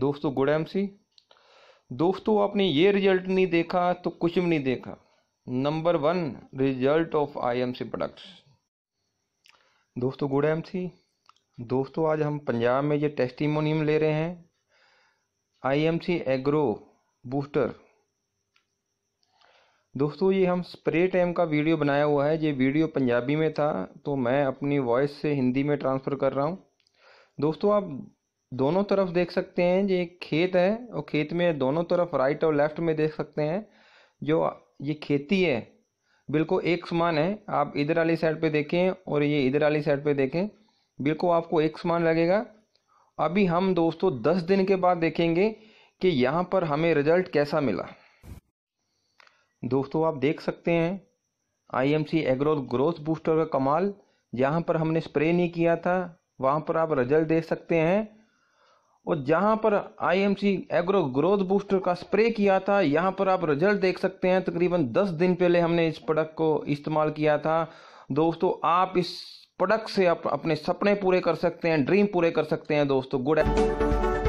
दोस्तों good M C दोस्तों आपने ये रिजल्ट नहीं देखा तो कुछ भी नहीं देखा number one result of I M C products दोस्तों गुड एम सी दोस्तों आज हम पंजाब में ये टेस्टिमोनियम ले रहे हैं I M C agro booster दोस्तों ये हम स्प्रे टाइम का वीडियो बनाया हुआ है ये वीडियो पंजाबी में था तो मैं अपनी वॉइस से हिंदी में ट्रांसफ़र कर रहा हूँ दोस्तों आप दोनों तरफ देख सकते हैं ये एक खेत है और खेत में दोनों तरफ राइट और लेफ्ट में देख सकते हैं जो ये खेती है बिल्कुल एक समान है आप इधर वाली साइड पे देखें और ये इधर वाली साइड पे देखें बिल्कुल आपको एक समान लगेगा अभी हम दोस्तों दस दिन के बाद देखेंगे कि यहाँ पर हमें रिजल्ट कैसा मिला दोस्तों आप देख सकते हैं आईएमसी एग्रो ग्रोथ बूस्टर का कमाल जहाँ पर हमने स्प्रे नहीं किया था वहाँ पर आप रिजल्ट देख सकते हैं और जहां पर आईएमसी एग्रो ग्रोथ बूस्टर का स्प्रे किया था यहां पर आप रिजल्ट देख सकते हैं तकरीबन 10 दिन पहले हमने इस प्रोडक्ट को इस्तेमाल किया था दोस्तों आप इस प्रोडक्ट से आप अपने सपने पूरे कर सकते हैं ड्रीम पूरे कर सकते हैं दोस्तों गुड